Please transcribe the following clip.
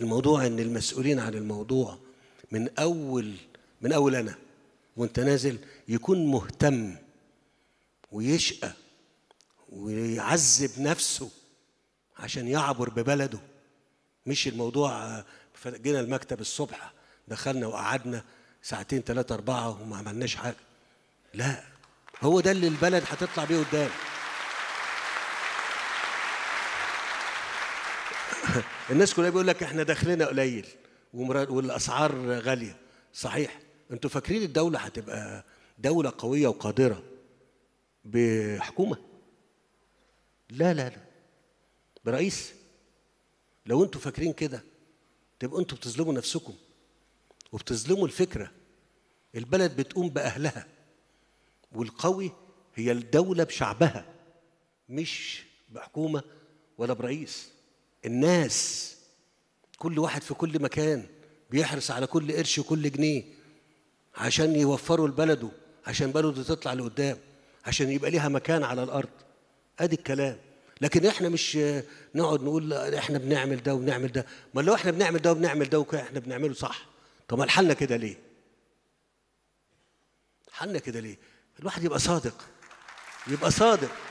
الموضوع ان المسؤولين عن الموضوع من اول من اول انا وانت نازل يكون مهتم ويشقى ويعذب نفسه عشان يعبر ببلده مش الموضوع جينا المكتب الصبح دخلنا وقعدنا ساعتين ثلاثة أربعة وما عملناش حاجة لا هو ده اللي البلد هتطلع بيه قدام الناس كلها بيقول لك احنا دخلنا قليل والاسعار غاليه صحيح انتوا فاكرين الدوله هتبقى دوله قويه وقادره بحكومه لا لا لا برئيس لو انتوا فاكرين كده تبقوا انتوا بتظلموا نفسكم وبتظلموا الفكره البلد بتقوم باهلها والقوي هي الدوله بشعبها مش بحكومه ولا برئيس الناس كل واحد في كل مكان بيحرص على كل قرش وكل جنيه عشان يوفروا لبلده عشان بلده تطلع لقدام عشان يبقى ليها مكان على الارض ادي الكلام لكن احنا مش نقعد نقول احنا بنعمل ده وبنعمل ده ما لو احنا بنعمل ده وبنعمل ده احنا بنعمله صح طب ما حالنا كده ليه حالنا كده ليه الواحد يبقى صادق يبقى صادق